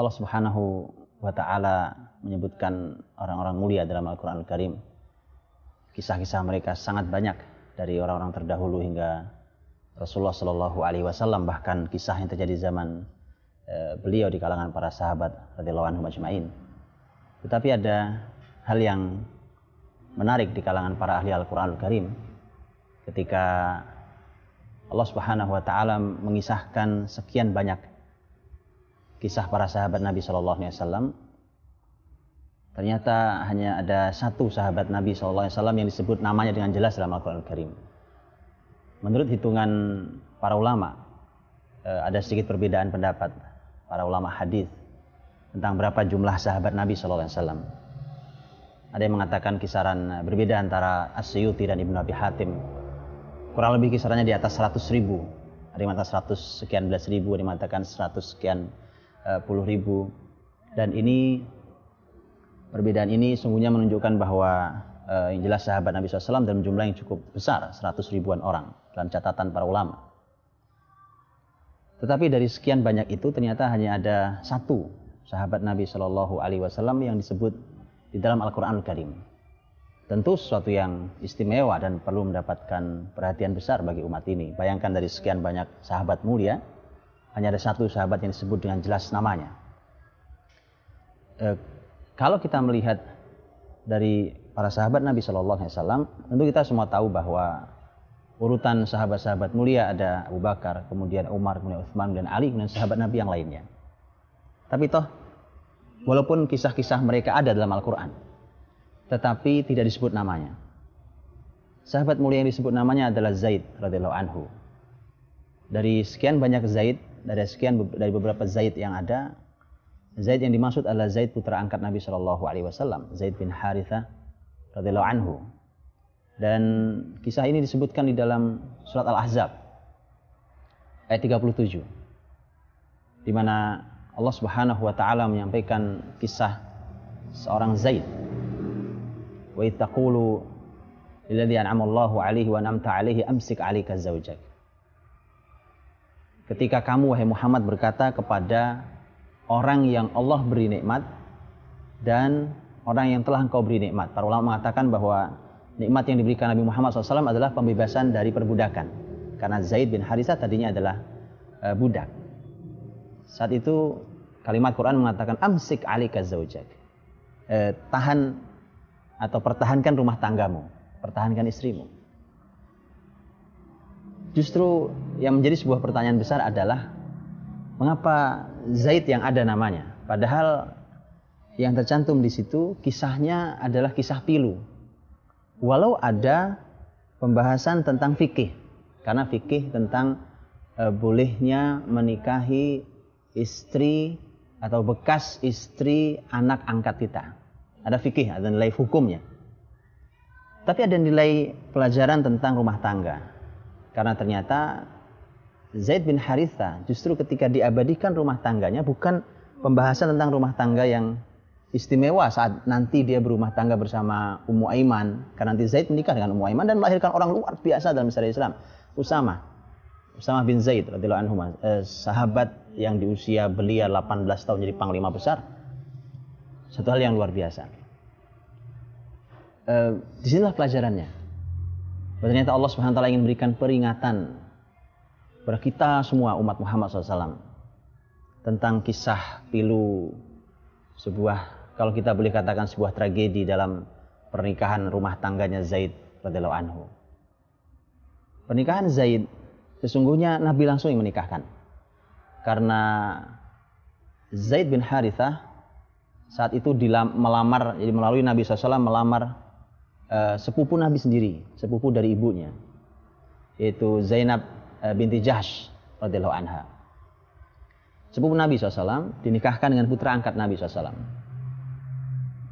Allah Subhanahu wa taala menyebutkan orang-orang mulia dalam Al-Qur'an Al-Karim. Kisah-kisah mereka sangat banyak dari orang-orang terdahulu hingga Rasulullah Shallallahu alaihi wasallam bahkan kisah yang terjadi zaman eh, beliau di kalangan para sahabat radhiyallahu anhum ajmain. Tetapi ada hal yang menarik di kalangan para ahli Al-Qur'an Al-Karim ketika Allah Subhanahu wa taala mengisahkan sekian banyak kisah para sahabat Nabi Shallallahu Alaihi Wasallam, ternyata hanya ada satu sahabat Nabi Shallallahu Alaihi Wasallam yang disebut namanya dengan jelas dalam Al-Quran Al-Karim. Menurut hitungan para ulama, eh, ada sedikit perbedaan pendapat para ulama hadis tentang berapa jumlah sahabat Nabi Shallallahu Alaihi Wasallam. Ada yang mengatakan kisaran berbeda antara Asyuti dan Ibnu Abi Hatim. Kurang lebih kisarannya di atas 100 ribu. Ada yang mengatakan 100 sekian belas ribu, ada yang mengatakan 100 sekian Eh, puluh ribu dan ini perbedaan ini sungguhnya menunjukkan bahwa uh, yang jelas sahabat Nabi SAW dalam jumlah yang cukup besar 100 ribuan orang dalam catatan para ulama tetapi dari sekian banyak itu ternyata hanya ada satu sahabat Nabi Shallallahu Alaihi Wasallam yang disebut di dalam al quran Al Karim. Tentu sesuatu yang istimewa dan perlu mendapatkan perhatian besar bagi umat ini. Bayangkan dari sekian banyak sahabat mulia, hanya ada satu sahabat yang disebut dengan jelas namanya. E, kalau kita melihat dari para sahabat Nabi Shallallahu Alaihi Wasallam, tentu kita semua tahu bahwa urutan sahabat-sahabat mulia ada Abu Bakar, kemudian Umar, kemudian Uthman dan Ali, kemudian sahabat Nabi yang lainnya. Tapi toh, walaupun kisah-kisah mereka ada dalam Al-Quran, tetapi tidak disebut namanya. Sahabat mulia yang disebut namanya adalah Zaid radhiyallahu anhu. Dari sekian banyak Zaid dari sekian dari beberapa Zaid yang ada Zaid yang dimaksud adalah Zaid putra angkat Nabi Shallallahu Alaihi Wasallam Zaid bin Haritha radhiyallahu anhu dan kisah ini disebutkan di dalam surat Al-Ahzab ayat 37 di mana Allah Subhanahu wa taala menyampaikan kisah seorang Zaid wa taqulu lilladzi an'ama alaihi wa namta alaihi amsik alika zawjak Ketika kamu wahai Muhammad berkata kepada orang yang Allah beri nikmat dan orang yang telah engkau beri nikmat. Para ulama mengatakan bahwa nikmat yang diberikan Nabi Muhammad SAW adalah pembebasan dari perbudakan. Karena Zaid bin Harisah tadinya adalah eh, budak. Saat itu kalimat Quran mengatakan amsik alika zaujak. Eh, tahan atau pertahankan rumah tanggamu, pertahankan istrimu. Justru yang menjadi sebuah pertanyaan besar adalah mengapa Zaid yang ada namanya padahal yang tercantum di situ kisahnya adalah kisah pilu walau ada pembahasan tentang fikih karena fikih tentang e, bolehnya menikahi istri atau bekas istri anak angkat kita ada fikih ada nilai hukumnya tapi ada nilai pelajaran tentang rumah tangga karena ternyata Zaid bin Haritha justru ketika diabadikan rumah tangganya bukan pembahasan tentang rumah tangga yang istimewa saat nanti dia berumah tangga bersama Ummu Aiman karena nanti Zaid menikah dengan Ummu Aiman dan melahirkan orang luar biasa dalam sejarah Islam Usama Usama bin Zaid radhiyallahu anhu eh, sahabat yang di usia belia 18 tahun jadi panglima besar satu hal yang luar biasa eh, disinilah pelajarannya ternyata Allah subhanahu wa taala ingin berikan peringatan kepada kita semua umat Muhammad SAW tentang kisah pilu sebuah kalau kita boleh katakan sebuah tragedi dalam pernikahan rumah tangganya Zaid radhiyallahu anhu. Pernikahan Zaid sesungguhnya Nabi langsung yang menikahkan. Karena Zaid bin Harithah saat itu dilam, melamar jadi melalui Nabi SAW melamar uh, sepupu Nabi sendiri, sepupu dari ibunya yaitu Zainab Eh, binti Jahsh radhiyallahu anha. Sepupu Nabi SAW dinikahkan dengan putra angkat Nabi SAW.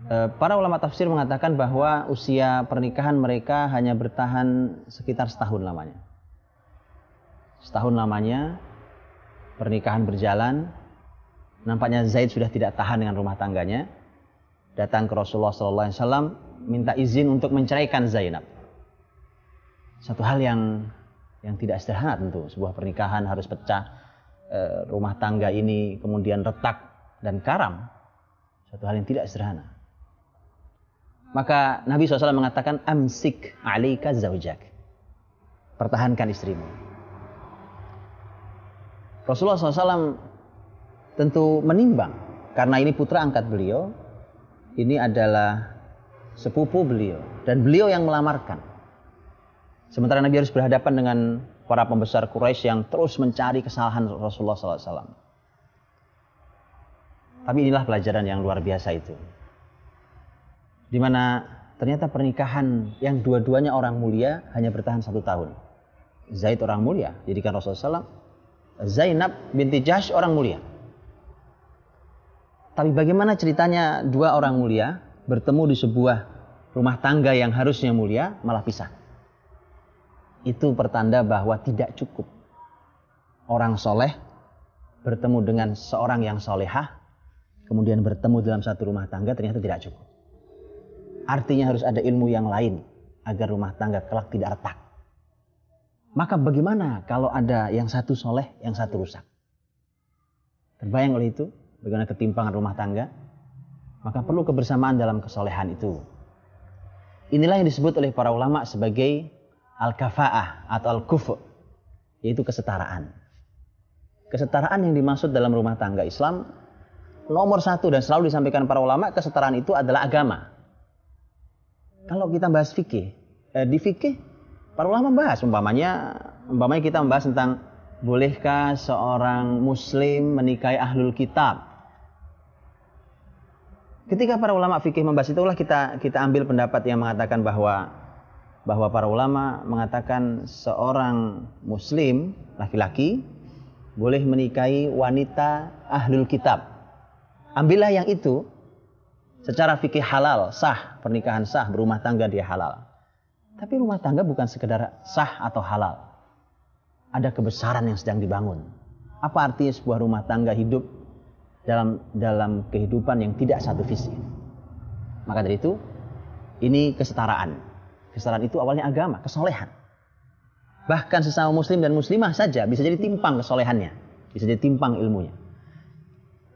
Eh, para ulama tafsir mengatakan bahwa usia pernikahan mereka hanya bertahan sekitar setahun lamanya. Setahun lamanya pernikahan berjalan, nampaknya Zaid sudah tidak tahan dengan rumah tangganya, datang ke Rasulullah SAW minta izin untuk menceraikan Zainab. Satu hal yang yang tidak sederhana tentu. Sebuah pernikahan harus pecah, eh, rumah tangga ini kemudian retak dan karam. Suatu hal yang tidak sederhana. Maka Nabi SAW mengatakan, Amsik alaika zaujak. Pertahankan istrimu. Rasulullah SAW tentu menimbang. Karena ini putra angkat beliau. Ini adalah sepupu beliau. Dan beliau yang melamarkan. Sementara Nabi harus berhadapan dengan para pembesar Quraisy yang terus mencari kesalahan Rasulullah SAW. Tapi inilah pelajaran yang luar biasa itu. Dimana ternyata pernikahan yang dua-duanya orang mulia hanya bertahan satu tahun. Zaid orang mulia, jadikan Rasulullah SAW. Zainab binti Jahsh orang mulia. Tapi bagaimana ceritanya dua orang mulia bertemu di sebuah rumah tangga yang harusnya mulia malah pisah? itu pertanda bahwa tidak cukup. Orang soleh bertemu dengan seorang yang solehah, kemudian bertemu dalam satu rumah tangga ternyata tidak cukup. Artinya harus ada ilmu yang lain agar rumah tangga kelak tidak retak. Maka bagaimana kalau ada yang satu soleh, yang satu rusak? Terbayang oleh itu bagaimana ketimpangan rumah tangga? Maka perlu kebersamaan dalam kesolehan itu. Inilah yang disebut oleh para ulama sebagai al-kafa'ah atau al-kufu yaitu kesetaraan. Kesetaraan yang dimaksud dalam rumah tangga Islam nomor satu dan selalu disampaikan para ulama kesetaraan itu adalah agama. Kalau kita bahas fikih, eh, di fikih para ulama membahas umpamanya umpamanya kita membahas tentang bolehkah seorang muslim menikahi ahlul kitab ketika para ulama fikih membahas itulah kita kita ambil pendapat yang mengatakan bahwa bahwa para ulama mengatakan seorang muslim laki-laki boleh menikahi wanita ahlul kitab. Ambillah yang itu secara fikih halal, sah, pernikahan sah, berumah tangga dia halal. Tapi rumah tangga bukan sekedar sah atau halal. Ada kebesaran yang sedang dibangun. Apa artinya sebuah rumah tangga hidup dalam dalam kehidupan yang tidak satu visi? Maka dari itu ini kesetaraan Kesalahan itu awalnya agama, kesolehan. Bahkan sesama muslim dan muslimah saja bisa jadi timpang kesolehannya. Bisa jadi timpang ilmunya.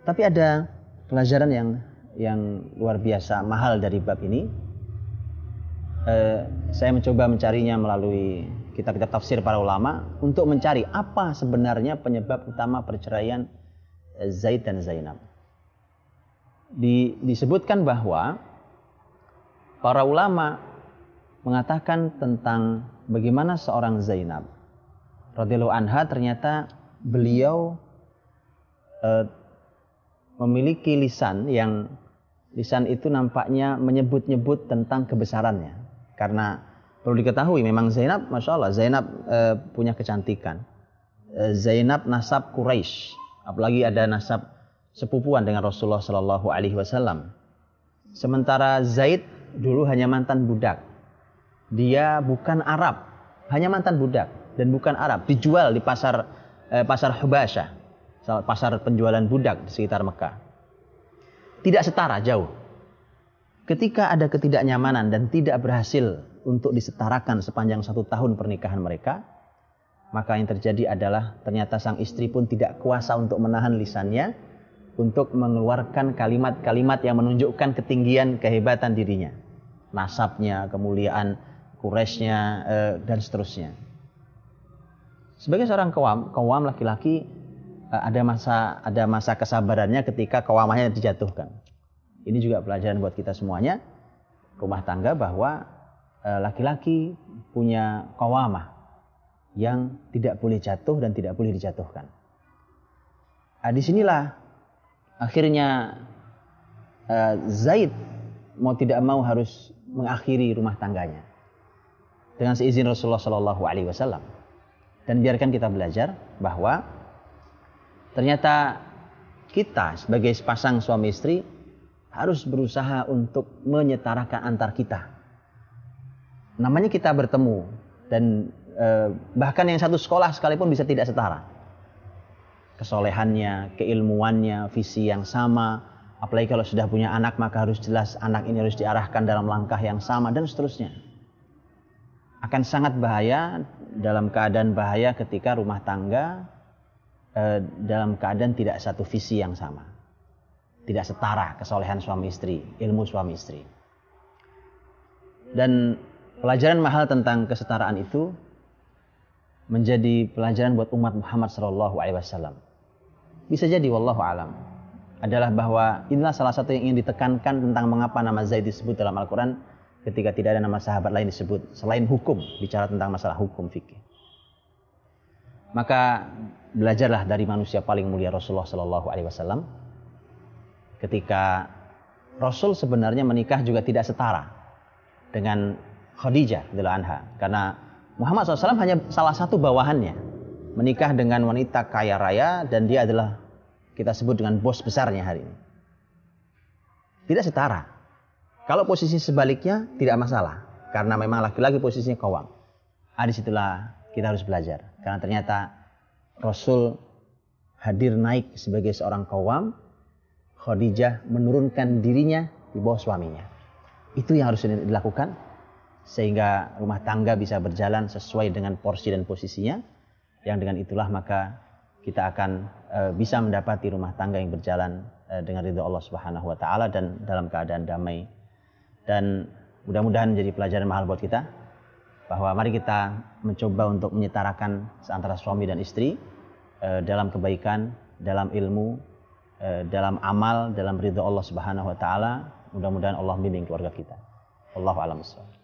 Tapi ada pelajaran yang yang luar biasa mahal dari bab ini. Eh, saya mencoba mencarinya melalui kitab-kitab tafsir para ulama untuk mencari apa sebenarnya penyebab utama perceraian eh, Zaid dan Zainab. Di, disebutkan bahwa para ulama mengatakan tentang bagaimana seorang Zainab radhiyallahu anha ternyata beliau eh, memiliki lisan yang lisan itu nampaknya menyebut-nyebut tentang kebesarannya karena perlu diketahui memang Zainab masya Allah Zainab eh, punya kecantikan eh, Zainab nasab Quraisy apalagi ada nasab sepupuan dengan Rasulullah Shallallahu Alaihi Wasallam sementara Zaid dulu hanya mantan budak dia bukan Arab, hanya mantan budak dan bukan Arab, dijual di pasar eh, pasar Hubasyah, pasar penjualan budak di sekitar Mekah. Tidak setara jauh. Ketika ada ketidaknyamanan dan tidak berhasil untuk disetarakan sepanjang satu tahun pernikahan mereka, maka yang terjadi adalah ternyata sang istri pun tidak kuasa untuk menahan lisannya untuk mengeluarkan kalimat-kalimat yang menunjukkan ketinggian kehebatan dirinya, nasabnya, kemuliaan Quraisynya eh, dan seterusnya. Sebagai seorang kawam, kawam laki-laki eh, ada masa ada masa kesabarannya ketika kawamannya dijatuhkan. Ini juga pelajaran buat kita semuanya rumah tangga bahwa eh, laki-laki punya kawamah yang tidak boleh jatuh dan tidak boleh dijatuhkan. Nah, disinilah akhirnya Zaid mau tidak mau harus mengakhiri rumah tangganya dengan seizin Rasulullah Shallallahu Alaihi Wasallam. Dan biarkan kita belajar bahwa ternyata kita sebagai sepasang suami istri harus berusaha untuk menyetarakan antar kita. Namanya kita bertemu dan e, bahkan yang satu sekolah sekalipun bisa tidak setara. Kesolehannya, keilmuannya, visi yang sama, apalagi kalau sudah punya anak maka harus jelas anak ini harus diarahkan dalam langkah yang sama dan seterusnya akan sangat bahaya dalam keadaan bahaya ketika rumah tangga eh, dalam keadaan tidak satu visi yang sama. Tidak setara kesolehan suami istri, ilmu suami istri. Dan pelajaran mahal tentang kesetaraan itu menjadi pelajaran buat umat Muhammad Shallallahu Alaihi Wasallam. Bisa jadi, wallahu alam, adalah bahwa inilah salah satu yang ingin ditekankan tentang mengapa nama Zaid disebut dalam Al-Quran ketika tidak ada nama sahabat lain disebut selain hukum, bicara tentang masalah hukum fikih. Maka belajarlah dari manusia paling mulia Rasulullah Shallallahu Alaihi Wasallam. Ketika Rasul sebenarnya menikah juga tidak setara dengan Khadijah adalah anha karena Muhammad SAW hanya salah satu bawahannya menikah dengan wanita kaya raya dan dia adalah kita sebut dengan bos besarnya hari ini. Tidak setara. Kalau posisi sebaliknya tidak masalah karena memang laki-laki posisinya kawam. Ah disitulah kita harus belajar karena ternyata Rasul hadir naik sebagai seorang kawam, Khadijah menurunkan dirinya di bawah suaminya. Itu yang harus dilakukan sehingga rumah tangga bisa berjalan sesuai dengan porsi dan posisinya. Yang dengan itulah maka kita akan e, bisa mendapati rumah tangga yang berjalan e, dengan ridho Allah Subhanahu wa taala dan dalam keadaan damai dan mudah-mudahan menjadi pelajaran mahal buat kita bahwa mari kita mencoba untuk menyetarakan antara suami dan istri eh, dalam kebaikan, dalam ilmu, eh, dalam amal, dalam ridho Allah Subhanahu wa taala. Mudah-mudahan Allah bimbing keluarga kita. Allahu a'lam